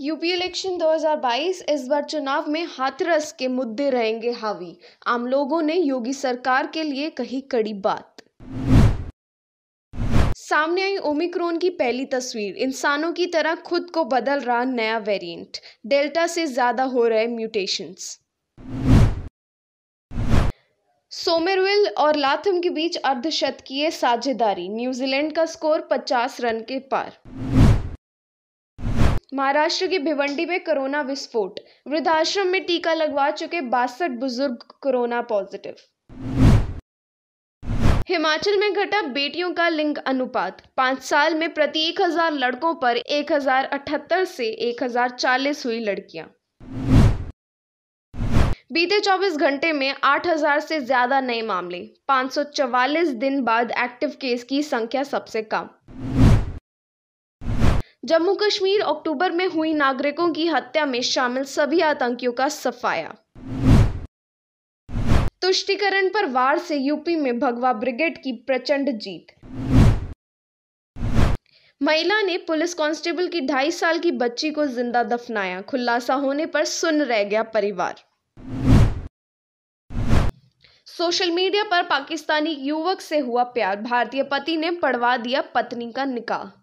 UP election 2022 इस बार चुनाव में हाथरस के मुद्दे रहेंगे हावी आम लोगों ने योगी सरकार के लिए कही कड़ी बात सामने आई ओमिक्रोन की पहली तस्वीर इंसानों की तरह खुद को बदल रहा नया वेरिएंट डेल्टा से ज्यादा हो रहे म्यूटेशंस सोमेरविल और लाथम के बीच अर्धशतकीय साझेदारी न्यूजीलैंड का स्कोर 50 रन के पार महाराष्ट्र के भिवंडी में कोरोना विस्फोट वृद्धाश्रम में टीका लगवा चुके बासठ बुजुर्ग कोरोना पॉजिटिव हिमाचल में घटा बेटियों का लिंग अनुपात पांच साल में प्रति एक हजार लड़कों पर एक हजार अठहत्तर से एक हजार चालीस हुई लड़कियां बीते 24 घंटे में 8000 से ज्यादा नए मामले 544 दिन बाद एक्टिव केस की संख्या सबसे कम जम्मू कश्मीर अक्टूबर में हुई नागरिकों की हत्या में शामिल सभी आतंकियों का सफाया तुष्टिकरण पर वार से यूपी में भगवा ब्रिगेड की प्रचंड जीत महिला ने पुलिस कांस्टेबल की ढाई साल की बच्ची को जिंदा दफनाया खुलासा होने पर सुन रह गया परिवार सोशल मीडिया पर पाकिस्तानी युवक से हुआ प्यार भारतीय पति ने पढ़वा दिया पत्नी का निकाह